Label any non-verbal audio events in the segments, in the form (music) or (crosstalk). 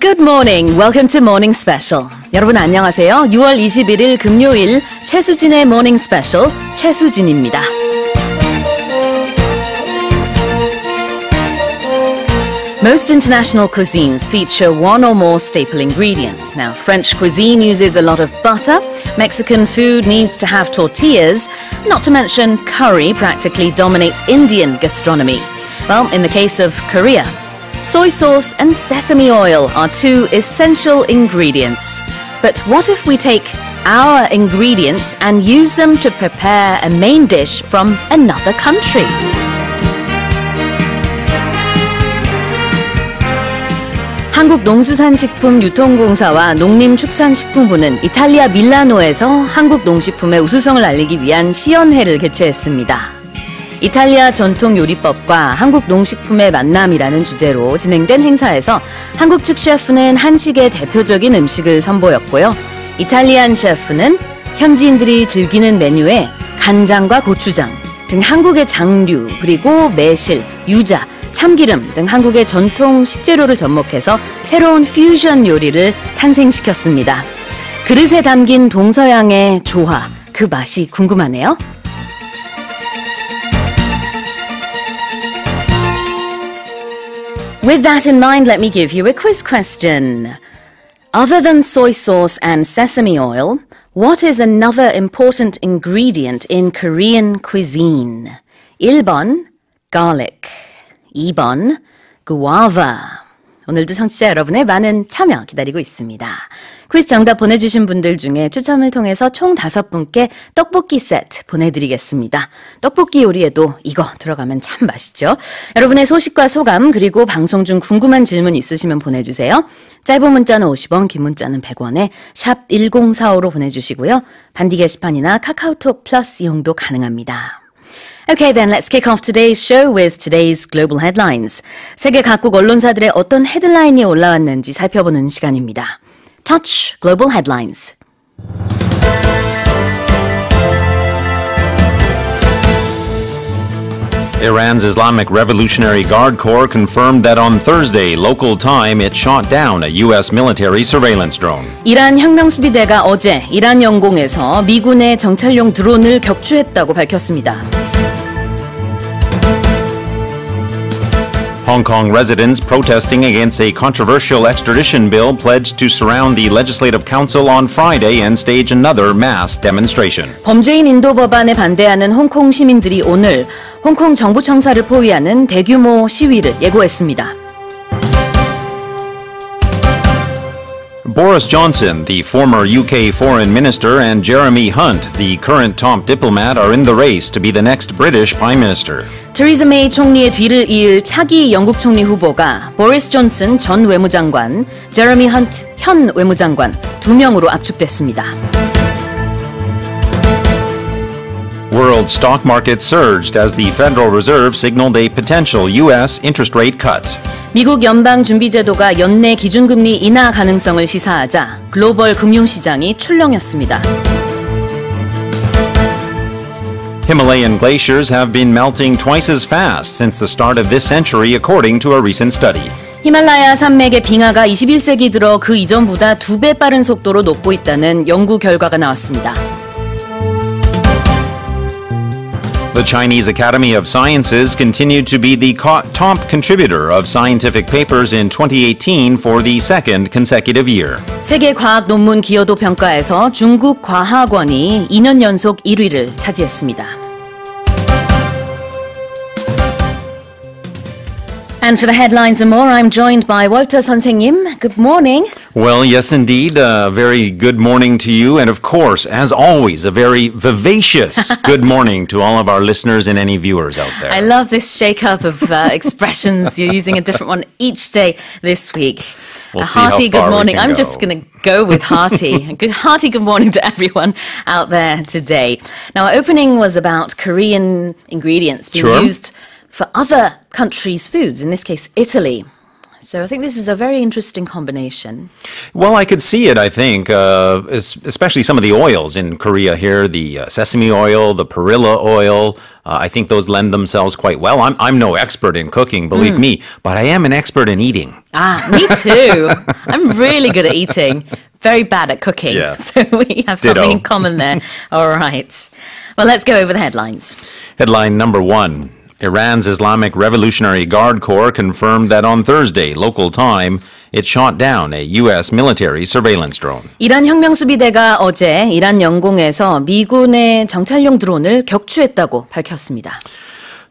Good morning. Welcome to Morning Special. 여러분 안녕하세요. 6월 21일 금요일 최수진의 Morning Special 최수진입니다. Most international cuisines feature one or more staple ingredients. Now, French cuisine uses a lot of butter. Mexican food needs to have tortillas. Not to mention, curry practically dominates Indian gastronomy. Well, in the case of Korea, Soy sauce and sesame oil are two essential ingredients. But what if we take our ingredients and use them to prepare a main dish from another country? 한국농수산식품유통공사와 농림축산식품부는 이탈리아 밀라노에서 한국 농식품의 우수성을 알리기 위한 시연회를 개최했습니다. 이탈리아 전통 요리법과 한국 농식품의 만남이라는 주제로 진행된 행사에서 한국 측 셰프는 한식의 대표적인 음식을 선보였고요. 이탈리안 셰프는 현지인들이 즐기는 메뉴에 간장과 고추장 등 한국의 장류 그리고 매실, 유자, 참기름 등 한국의 전통 식재료를 접목해서 새로운 퓨전 요리를 탄생시켰습니다. 그릇에 담긴 동서양의 조화, 그 맛이 궁금하네요. With that in mind, let me give you a quiz question. Other than soy sauce and sesame oil, what is another important ingredient in Korean cuisine? Ilbon, garlic, Ibon, guava. 오늘도 청취자 여러분의 많은 참여 기다리고 있습니다. 퀴즈 정답 보내주신 분들 중에 추첨을 통해서 총 다섯 분께 떡볶이 세트 보내드리겠습니다. 떡볶이 요리에도 이거 들어가면 참 맛있죠. 여러분의 소식과 소감 그리고 방송 중 궁금한 질문 있으시면 보내주세요. 짧은 문자는 50원, 긴 문자는 100원에 샵 1045로 보내주시고요. 반디 게시판이나 카카오톡 플러스 이용도 가능합니다. Okay, then let's kick off today's show with today's global headlines. 세계 각국 언론사들의 어떤 헤드라인이 올라왔는지 살펴보는 시간입니다. Touch Global Headlines. Iran's Islamic Revolutionary Guard Corps confirmed that on Thursday local time it shot down a US military surveillance drone. 이란 혁명수비대가 어제 이란 영공에서 미군의 정찰용 드론을 격추했다고 밝혔습니다. Hong Kong residents protesting against a controversial extradition bill pledged to surround the Legislative Council on Friday and stage another mass demonstration. 범죄인 인도 법안에 반대하는 홍콩 시민들이 오늘 홍콩 정부 청사를 포위하는 대규모 시위를 예고했습니다. Boris Johnson, the former UK Foreign Minister, and Jeremy Hunt, the current top diplomat, are in the race to be the next British Prime Minister. 테리자 메이 총리의 뒤를 이을 차기 영국 총리 후보가 보리스 존슨 전 외무장관, 제러미 헌트 현 외무장관 두 명으로 압축됐습니다. World stock markets surged as the Federal Reserve signaled a potential U.S. interest rate cut. 미국 연방준비제도가 연내 기준금리 인하 가능성을 시사하자 글로벌 금융시장이 출렁였습니다. Himalayan glaciers have been melting twice as fast since the start of this century, according to a recent study. 히말라야 산맥의 빙하가 21세기 들어 그 이전보다 두 배 빠른 속도로 녹고 있다는 연구 결과가 나왔습니다. The Chinese Academy of Sciences continued to be the top contributor of scientific papers in 2018 for the second consecutive year. 세계 과학 논문 기여도 평가에서 중국 과학원이 2년 연속 1위를 차지했습니다. And for the headlines and more, I'm joined by Walter Sonsing Yim. Good morning. Well, yes, indeed. Uh, very good morning to you. And of course, as always, a very vivacious (laughs) good morning to all of our listeners and any viewers out there. I love this shake up of uh, (laughs) expressions. You're using a different one each day this week. We'll a hearty good morning. I'm go. just going to go with hearty. (laughs) good hearty good morning to everyone out there today. Now, our opening was about Korean ingredients being sure. used for other countries' foods, in this case, Italy. So I think this is a very interesting combination. Well, I could see it. I think, uh, especially some of the oils in Korea here, the uh, sesame oil, the perilla oil. Uh, I think those lend themselves quite well. I'm I'm no expert in cooking, believe mm. me, but I am an expert in eating. Ah, me (laughs) too. I'm really good at eating. Very bad at cooking. Yeah. (laughs) So we have Ditto. something in common there. (laughs) All right. Well, let's go over the headlines. Headline number one. Iran's Islamic Revolutionary Guard Corps confirmed that on Thursday, local time, it shot down a U.S. military surveillance drone. 이란 혁명수비대가 어제 이란 영공에서 미군의 정찰용 드론을 격추했다고 밝혔습니다.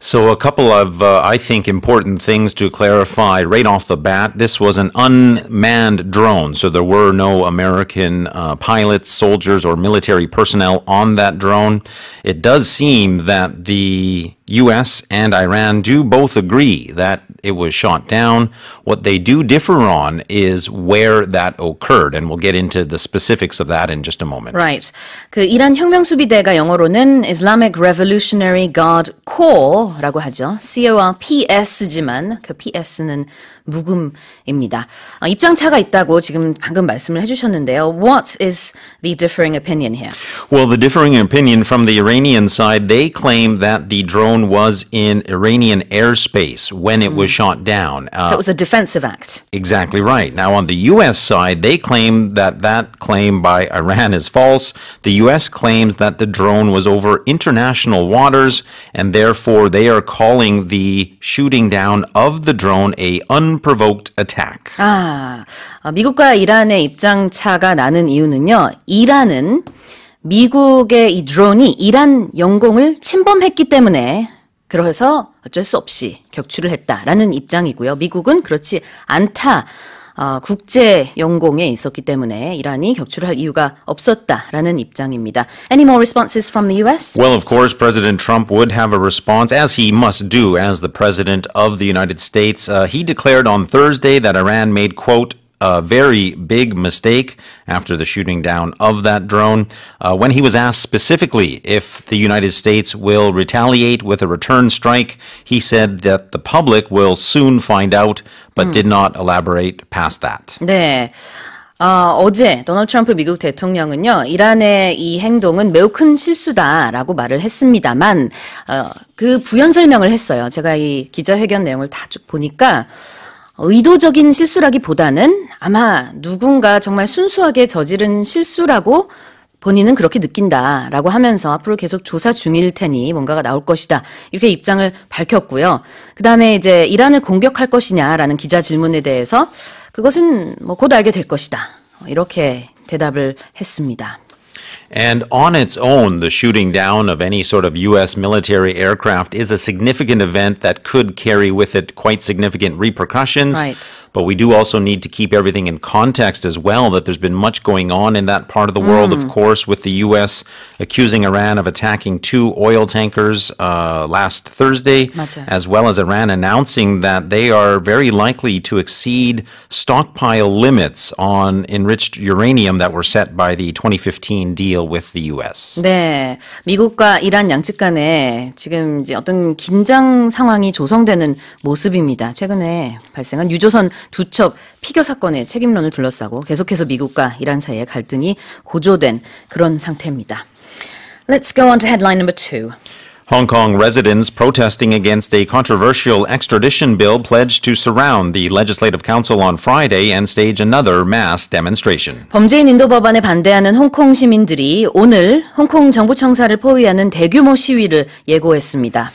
So, a couple of, uh, I think, important things to clarify right off the bat. This was an unmanned drone, so there were no American uh, pilots, soldiers, or military personnel on that drone. It does seem that the U.S. and Iran do both agree that it was shot down. What they do differ on is where that occurred, and we'll get into the specifics of that in just a moment. Right. 그 이란 혁명수비대가 영어로는 Islamic Revolutionary Guard Corps라고 하죠. CORPS지만 그 PS는 묵음입니다. 입장차가 있다고 지금 방금 말씀을 해주셨는데요. What is the differing opinion here? Well, the differing opinion from the Iranian side, they claim that the drone was in Iranian airspace when it mm. was shot down. Uh, so it was a defensive act. Exactly right. Now, on the U.S. side, they claim that that claim by Iran is false. The U.S. claims that the drone was over international waters, and therefore they are calling the shooting down of the drone a un unprovoked attack. 아, 어, 미국과 이란의 입장 차가 나는 이유는요. 이란은 미국의 이 드론이 이란 영공을 침범했기 때문에 그래서 어쩔 수 없이 격추를 했다라는 입장이고요. 미국은 그렇지 않다. 국제 연공에 있었기 때문에 이란이 이유가 없었다라는 입장입니다. Any more responses from the U.S.? Well, of course, President Trump would have a response, as he must do as the president of the United States. Uh, he declared on Thursday that Iran made quote a very big mistake after the shooting down of that drone. Uh, when he was asked specifically if the United States will retaliate with a return strike, he said that the public will soon find out, but 음. did not elaborate past that. 네. 어, 어제 도널드 트럼프 미국 대통령은요, 이란의 이 행동은 매우 큰 실수다라고 말을 했습니다만, 어, 그 부연 설명을 했어요. 제가 이 기자 회견 내용을 다 쭉 보니까, 의도적인 실수라기보다는 아마 누군가 정말 순수하게 저지른 실수라고 본인은 그렇게 느낀다라고 하면서 앞으로 계속 조사 중일 테니 뭔가가 나올 것이다. 이렇게 입장을 밝혔고요. 그다음에 이제 이란을 공격할 것이냐라는 기자 질문에 대해서 그것은 뭐 곧 알게 될 것이다. 이렇게 대답을 했습니다. And on its own, the shooting down of any sort of U.S. military aircraft is a significant event that could carry with it quite significant repercussions. Right. But we do also need to keep everything in context as well that there's been much going on in that part of the mm. world, of course, with the U.S. accusing Iran of attacking two oil tankers uh, last Thursday, as well as Iran announcing that they are very likely to exceed stockpile limits on enriched uranium that were set by the 2015 deal deal with the US. 네. 미국과 이란 양측 간에 지금 이제 어떤 긴장 상황이 조성되는 모습입니다. 최근에 발생한 유조선 두 척 피겨 사건의 책임론을 둘러싸고 계속해서 미국과 이란 사이의 갈등이 고조된 그런 상태입니다. Let's go on to headline number two. Hong Kong residents protesting against a controversial extradition bill pledged to surround the Legislative Council on Friday and stage another mass demonstration. 범죄인 인도 법안에 반대하는 홍콩 시민들이 오늘 홍콩 정부 청사를 포위하는 대규모 시위를 예고했습니다.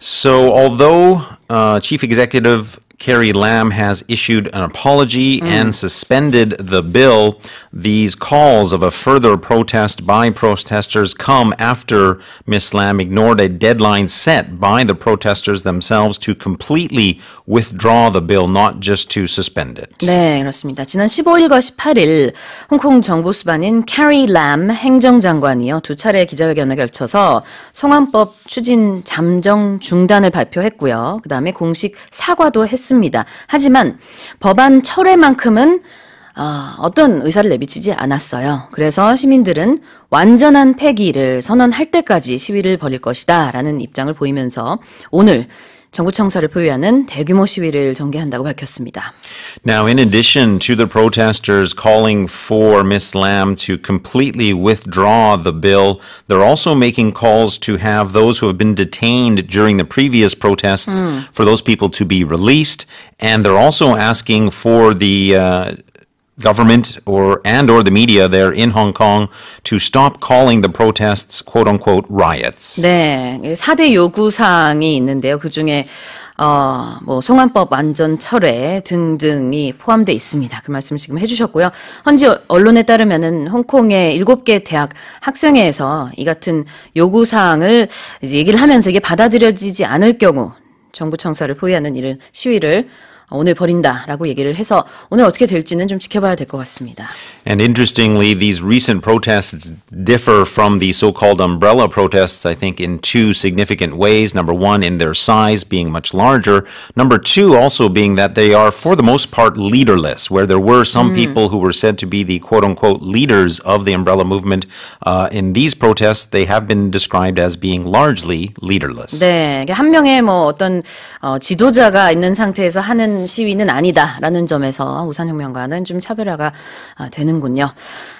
So although uh, Chief Executive Carrie Lam has issued an apology mm. and suspended the bill. These calls of a further protest by protesters come after Ms. Lam ignored a deadline set by the protesters themselves to completely withdraw the bill, not just to suspend it. 네, 그렇습니다. 지난 15일과 18일 홍콩 정부 수반인 캐리 람 행정장관이요 두 차례 기자회견을 걸쳐서 성안법 추진 잠정 중단을 발표했고요. 그 다음에 공식 사과도 했습니다. 했습니다. 하지만 법안 철회만큼은 어, 어떤 의사를 내비치지 않았어요. 그래서 시민들은 완전한 폐기를 선언할 때까지 시위를 벌일 것이다 라는 입장을 보이면서 오늘 정부 청사를 포위하는 대규모 시위를 전개한다고 밝혔습니다. Now in addition to the protesters calling for Ms. Lam to completely withdraw the bill, they're also making calls to have those who have been detained during the previous protests hmm. for those people to be released and they're also asking for the uh, government or and or the media there in Hong Kong to stop calling the protests quote unquote riots. 네, 4대 요구 사항이 있는데요. 그 중에 어, 뭐 송환법 완전 철회 등등이 포함돼 있습니다. 그 말씀 지금 해주셨고요. 현지 언론에 따르면은 홍콩의 7개 대학 학생회에서 이 같은 요구 사항을 이제 얘기를 하면서 이게 받아들여지지 않을 경우 정부 청사를 포위하는 일은 시위를 오늘 얘기를 해서 오늘 어떻게 될지는 좀 지켜봐야 같습니다. And interestingly, these recent protests differ from the so-called umbrella protests, I think, in two significant ways. Number one, in their size being much larger. Number two, also being that they are, for the most part, leaderless, where there were some mm. people who were said to be the quote-unquote leaders of the umbrella movement. Uh, in these protests, they have been described as being largely leaderless. 네, 한 명의 뭐 어떤 어, 지도자가 있는 상태에서 하는 시위는 아니다라는 점에서 우산혁명과는 좀 차별화가 되는군요.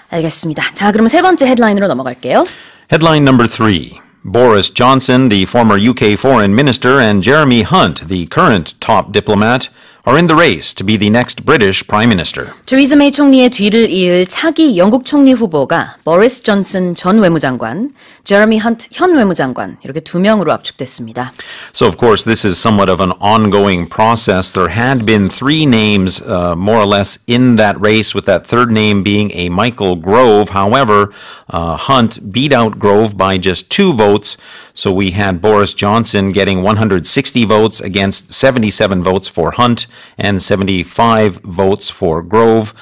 알겠습니다. 자, 그러면 세 번째 헤드라인으로 넘어갈게요. Headline number three. Boris Johnson, the former UK foreign minister, and Jeremy Hunt, the current top diplomat, are in the race to be the next British Prime Minister. 테리자 메이 총리의 뒤를 이을 차기 영국 총리 후보가 버리스 존슨 전 외무장관, 제러미 헌트 현 외무장관 이렇게 두 명으로 압축됐습니다. So of course this is somewhat of an ongoing process. There had been three names uh, more or less in that race with that third name being a Michael Grove. However, uh, Hunt beat out Grove by just two votes. So we had Boris Johnson getting 160 votes against 77 votes for Hunt. and 75 votes for Grove.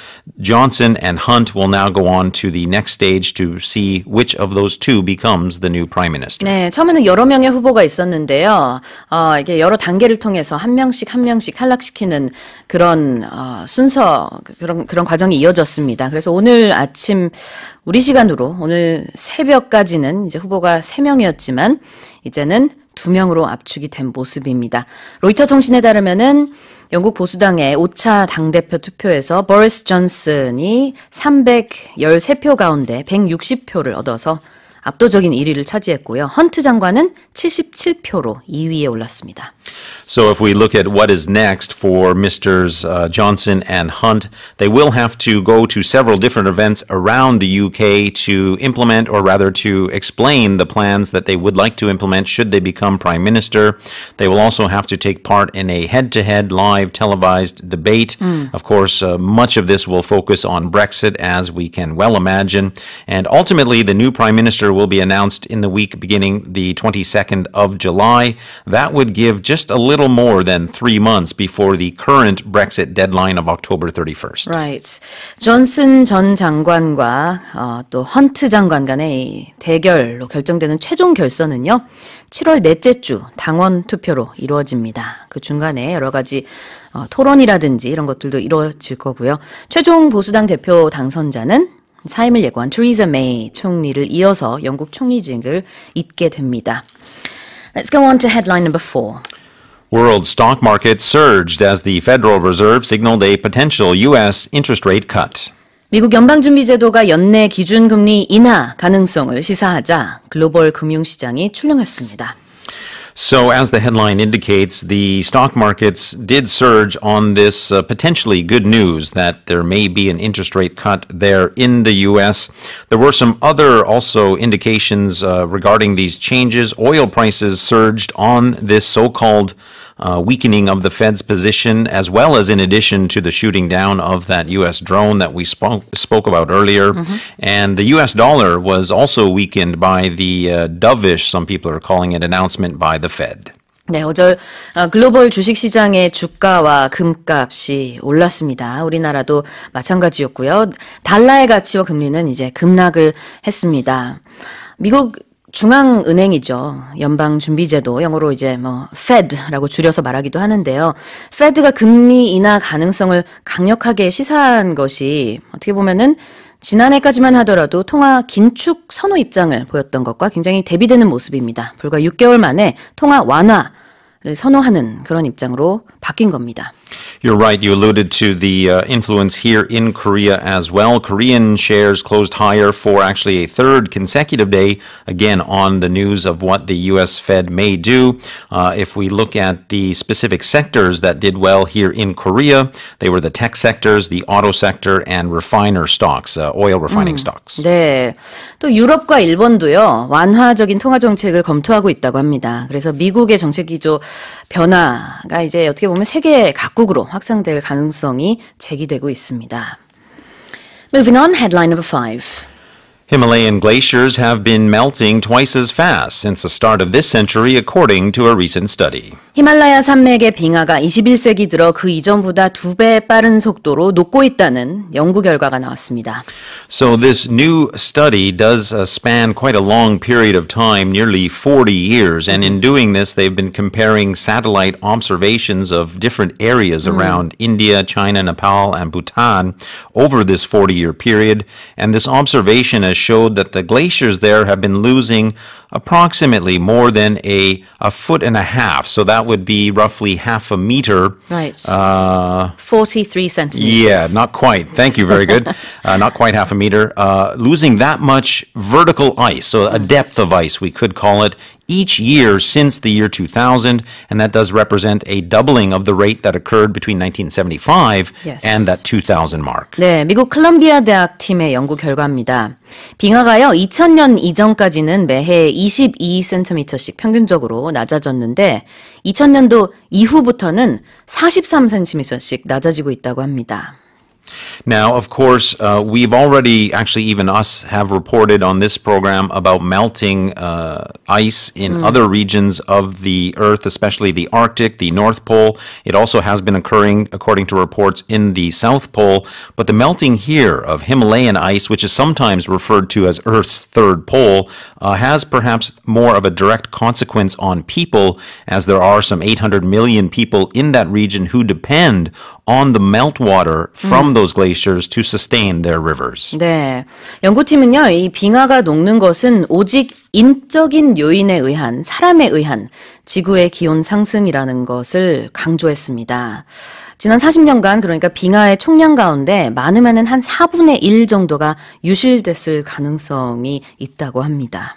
Johnson and Hunt will now go on to the next stage to see which of those two becomes the new prime minister. 네, 처음에는 여러 명의 후보가 있었는데요. 어, 이게 여러 단계를 통해서 한 명씩 한 명씩 탈락시키는 그런 어, 순서 그런 그런 과정이 이어졌습니다. 그래서 오늘 아침 우리 시간으로 오늘 새벽까지는 이제 후보가 3명이었지만 이제는 2명으로 압축이 된 모습입니다. 로이터 통신에 따르면은 영국 보수당의 5차 당대표 투표에서 버리스 존슨이 313표 가운데 160표를 얻어서 압도적인 1위를 차지했고요. 헌트 장관은 77표로 2위에 올랐습니다. So if we look at what is next for Misters uh, Johnson and Hunt, they will have to go to several different events around the UK to implement, or rather to explain the plans that they would like to implement should they become Prime Minister. They will also have to take part in a head-to-head live televised debate. Mm. Of course, uh, much of this will focus on Brexit, as we can well imagine. And ultimately, the new Prime Minister will be announced in the week beginning the 22nd of July. That would give just just a little more than three months before the current Brexit deadline of October 31st. Right. 존슨 전 장관과 어, 또 헌트 장관 간의 대결로 결정되는 최종 결선은요. 7월 넷째 주 당원 투표로 이루어집니다. 그 중간에 여러 가지 어, 토론이라든지 이런 것들도 이루어질 거고요. 최종 보수당 대표 당선자는 사임을 예고한 트리자 메이 총리를 이어서 영국 총리직을 잇게 됩니다. Let's go on to headline number four. World stock markets surged as the Federal Reserve signaled a potential U.S. interest rate cut. 미국 연방준비제도가 연내 기준금리 인하 가능성을 시사하자 글로벌 금융시장이 출렁였습니다. So, as the headline indicates, the stock markets did surge on this uh, potentially good news that there may be an interest rate cut there in the U.S. There were some other also indications uh, regarding these changes. Oil prices surged on this so called uh, weakening of the Fed's position, as well as in addition to the shooting down of that U.S. drone that we spoke, spoke about earlier. Mm-hmm. And the U.S. dollar was also weakened by the uh, dovish, some people are calling it, announcement by the Fed. 네, 어제 글로벌 주식시장의 주가와 금값이 올랐습니다. 우리나라도 마찬가지였고요. 달러의 가치와 금리는 이제 급락을 했습니다. 미국 중앙은행이죠. 연방준비제도 영어로 이제 뭐 Fed라고 줄여서 말하기도 하는데요. Fed가 금리 인하 가능성을 강력하게 시사한 것이 어떻게 보면은 지난해까지만 하더라도 통화 긴축 선호 입장을 보였던 것과 굉장히 대비되는 모습입니다. 불과 6개월 만에 통화 완화를 선호하는 그런 입장으로 바뀐 겁니다. You're right. You alluded to the uh, influence here in Korea as well. Korean shares closed higher for actually a third consecutive day, again, on the news of what the U.S. Fed may do. Uh, if we look at the specific sectors that did well here in Korea, they were the tech sectors, the auto sector, and refiner stocks, uh, oil refining stocks. 네. 또 유럽과 일본도요, 완화적인 통화 정책을 검토하고 있다고 합니다. 그래서 미국의 정책 기조 변화가 이제 어떻게 보면 세계 각국으로 확산될 가능성이 제기되고 있습니다. Moving on, headline number five. Himalayan glaciers have been melting twice as fast since the start of this century, according to a recent study. 히말라야 산맥의 빙하가 21세기 들어 그 이전보다 두 배 빠른 속도로 녹고 있다는 연구 결과가 나왔습니다. So this new study does uh, span quite a long period of time, nearly 40 years, and in doing this they've been comparing satellite observations of different areas hmm. around 음. India, China, Nepal and Bhutan over this 40-year period, and this observation has showed that the glaciers there have been losing approximately more than a, a foot and a half. So that would be roughly half a meter. Right. Uh, 43 centimeters. Yeah, not quite. Thank you. Very good. (laughs) uh, not quite half a meter. Uh, losing that much vertical ice, so a depth of ice, we could call it, each year since the year 2000, and that does represent a doubling of the rate that occurred between 1975 yes. and that 2000 mark. 네, 미국 콜롬비아 대학 팀의 연구 결과입니다. 빙하가요 2000년 이전까지는 매해 22cm씩 평균적으로 낮아졌는데 2000년도 이후부터는 43cm씩 낮아지고 있다고 합니다. Now, of course, uh, we've already, actually, even us have reported on this program about melting uh, ice in mm. other regions of the Earth, especially the Arctic, the North Pole. It also has been occurring, according to reports, in the South Pole. But the melting here of Himalayan ice, which is sometimes referred to as Earth's third pole, uh, has perhaps more of a direct consequence on people, as there are some 800 million people in that region who depend on the meltwater from mm. those glaciers to sustain their rivers. 네. 연구팀은요, 이 빙하가 녹는 것은 오직 인적인 요인에 의한, 사람에 의한 지구의 기온 상승이라는 것을 강조했습니다. 지난 40년간 그러니까 빙하의 총량 가운데 많으면은 한 4분의 1 정도가 유실됐을 가능성이 있다고 합니다.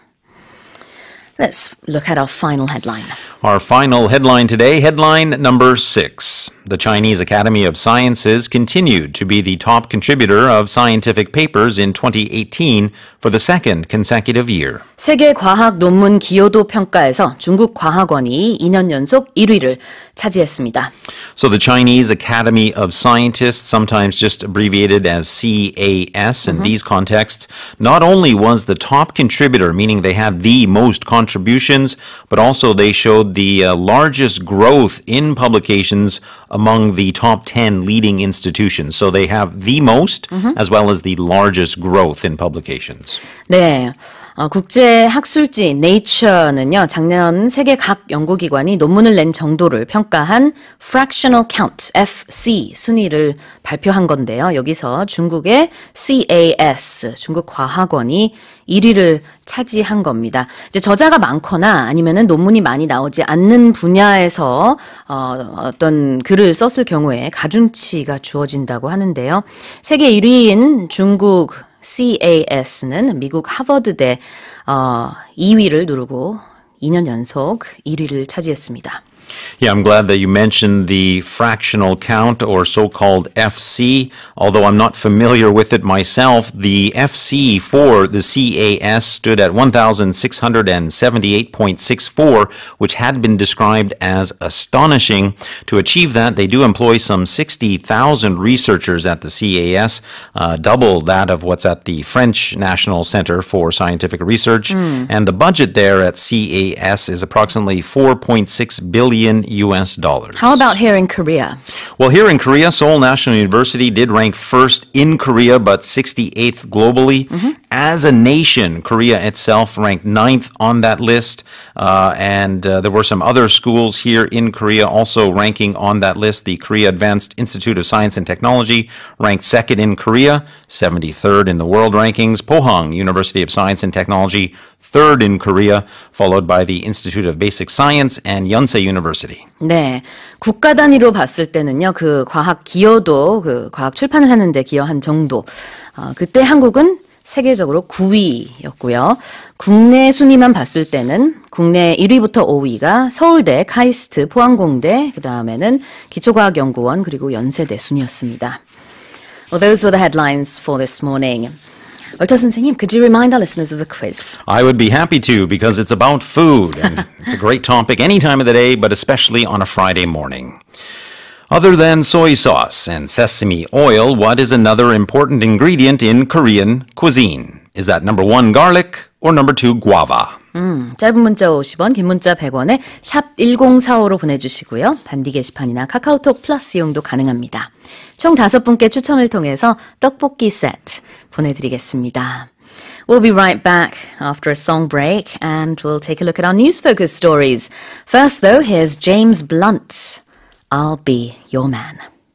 Let's look at our final headline. Our final headline today, headline number six. The Chinese Academy of Sciences continued to be the top contributor of scientific papers in 2018 for the second consecutive year. 세계 과학 논문 기여도 평가에서 중국 과학원이 2년 연속 1위를 차지했습니다. So the Chinese Academy of Scientists, sometimes just abbreviated as CAS in mm-hmm. these contexts, not only was the top contributor, meaning they had the most contributions, but also they showed the uh, largest growth in publications among the top 10 leading institutions. So they have the most mm-hmm. as well as the largest growth in publications. 네. 어, 국제학술지 네이처는요, 작년 세계 각 연구기관이 논문을 낸 정도를 평가한 Fractional Count, FC 순위를 발표한 건데요. 여기서 중국의 CAS, 중국 과학원이 1위를 차지한 겁니다. 이제 저자가 많거나 아니면은 논문이 많이 나오지 않는 분야에서 어, 어떤 글을 썼을 경우에 가중치가 주어진다고 하는데요. 세계 1위인 중국 CAS는 미국 하버드대 어, 2위를 누르고 2년 연속 1위를 차지했습니다. Yeah, I'm glad that you mentioned the fractional count or so called FC. Although I'm not familiar with it myself, the FC for the CAS stood at 1,678.64, which had been described as astonishing. To achieve that, they do employ some 60,000 researchers at the CAS, uh, double that of what's at the French National Center for Scientific Research. Mm. And the budget there at CAS is approximately 4.6 billion US dollars. How about here in Korea? Well, here in Korea, Seoul National University did rank first in Korea, but 68th globally. Mm-hmm. As a nation, Korea itself ranked ninth on that list. Uh, and uh, there were some other schools here in Korea also ranking on that list. The Korea Advanced Institute of Science and Technology ranked second in Korea, 73rd in the world rankings. Pohang University of Science and Technology, third in Korea, followed by the Institute of Basic Science and Yonsei University. 네. 국가 단위로 봤을 때는요, 그 과학 기여도, 그 과학 출판을 하는데 기여한 정도. 어, 그때 한국은 세계적으로 9위였고요. 국내 순위만 봤을 때는 국내 1위부터 5위가 서울대, 카이스트, 포항공대, 그 다음에는 기초과학연구원, 그리고 연세대 순이었습니다. Well, those were the headlines for this morning. Well, doesn't seem. Could you remind our listeners of the quiz? I would be happy to because it's about food and (laughs) it's a great topic any time of the day, but especially on a Friday morning. Other than soy sauce and sesame oil, what is another important ingredient in Korean cuisine? Is that number one garlic or number two guava? 음, hmm, 짧은 문자 50원, 긴 문자 100원에 샵 1045로 보내주시고요. 반디 게시판이나 카카오톡 플러스 이용도 가능합니다. 총 5분께 추첨을 통해서 떡볶이 세트, 보내드리겠습니다. We'll be right back after a song break and we'll take a look at our news focus stories. First, though, here's James Blunt I'll Be Your Man.